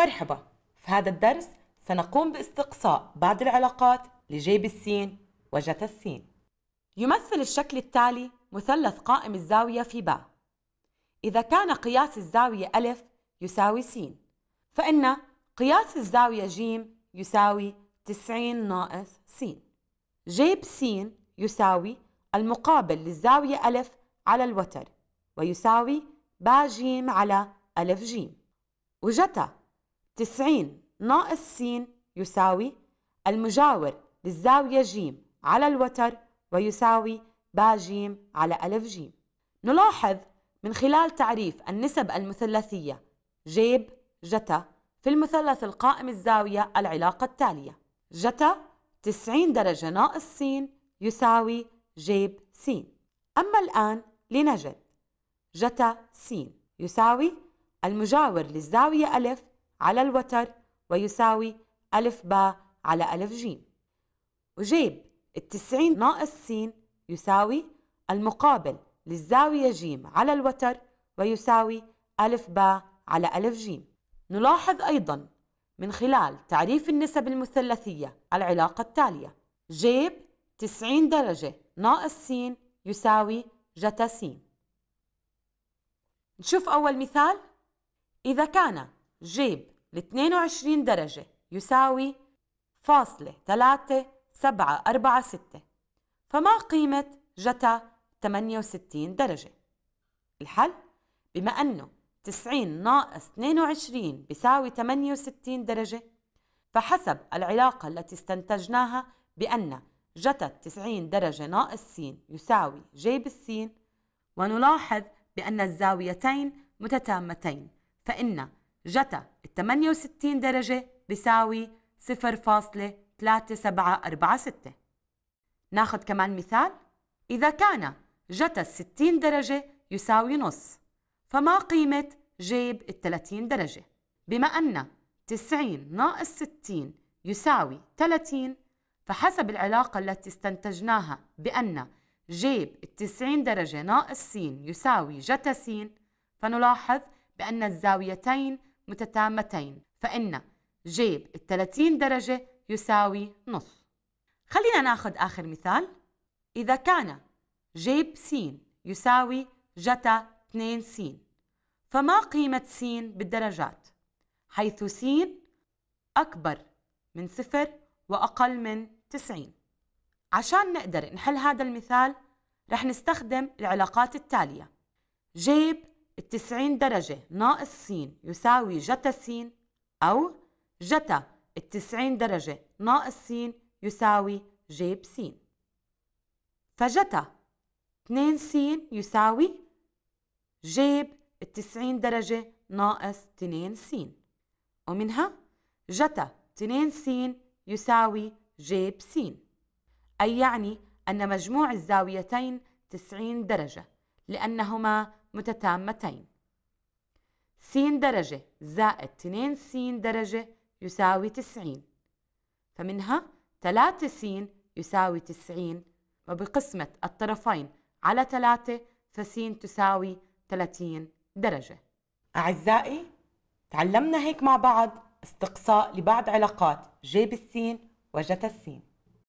مرحبا في هذا الدرس سنقوم باستقصاء بعض العلاقات لجيب السين وجت السين يمثل الشكل التالي مثلث قائم الزاوية في باء إذا كان قياس الزاوية ألف يساوي س فإن قياس الزاوية ج يساوي 90 ناقص س جيب س يساوي المقابل للزاوية ألف على الوتر ويساوي با ج على ألف ج وجتا 90 ناقص س يساوي المجاور للزاوية ج على الوتر ويساوي با ج على ألف ج نلاحظ من خلال تعريف النسب المثلثية جيب جتا في المثلث القائم الزاوية العلاقة التالية جتا 90 درجة ناقص س يساوي جيب س أما الآن لنجد جتا س يساوي المجاور للزاوية ألف على الوتر ويساوي ألف باء على ألف جيم وجيب التسعين ناقص سين يساوي المقابل للزاوية جيم على الوتر ويساوي ألف باء على ألف جيم نلاحظ أيضا من خلال تعريف النسب المثلثية العلاقة التالية جيب 90 درجة ناقص س يساوي جتا س نشوف أول مثال إذا كان جيب ال 22 درجة يساوي فاصلة 3 7 4 6 فما قيمة جتا 68 درجة؟ الحل بما أنه 90 ناقص 22 بيساوي 68 درجة فحسب العلاقة التي استنتجناها بأن جتا 90 درجة ناقص س يساوي جيب السين ونلاحظ بأن الزاويتين متتامتين فإن جتا ال 68 درجة بيساوي 0.3746 ناخد كمان مثال إذا كان جتا ال 60 درجة يساوي نص فما قيمة جيب ال 30 درجة بما أن 90 ناقص 60 يساوي 30 فحسب العلاقة التي استنتجناها بأن جيب 90 درجة ناقص س يساوي جتا س فنلاحظ بأن الزاويتين متتامتين فإن جيب ال 30 درجة يساوي نص خلينا ناخذ آخر مثال إذا كان جيب س يساوي جتا 2 س فما قيمة س بالدرجات حيث س أكبر من صفر وأقل من 90 عشان نقدر نحل هذا المثال رح نستخدم العلاقات التالية جيب التسعين درجة ناقص س يساوي جتا س أو جتا التسعين درجة ناقص س يساوي جيب س فجتا 2 س يساوي جيب التسعين درجة ناقص 2 س ومنها جتا 2 س يساوي جيب س أي يعني أن مجموع الزاويتين 90 درجة لأنهما متتامتين س درجة زائد 2 س درجة يساوي 90 فمنها 3 س يساوي 90 وبقسمة الطرفين على 3 فس تساوي 30 درجة أعزائي تعلمنا هيك مع بعض استقصاء لبعض علاقات جيب السين وجت السين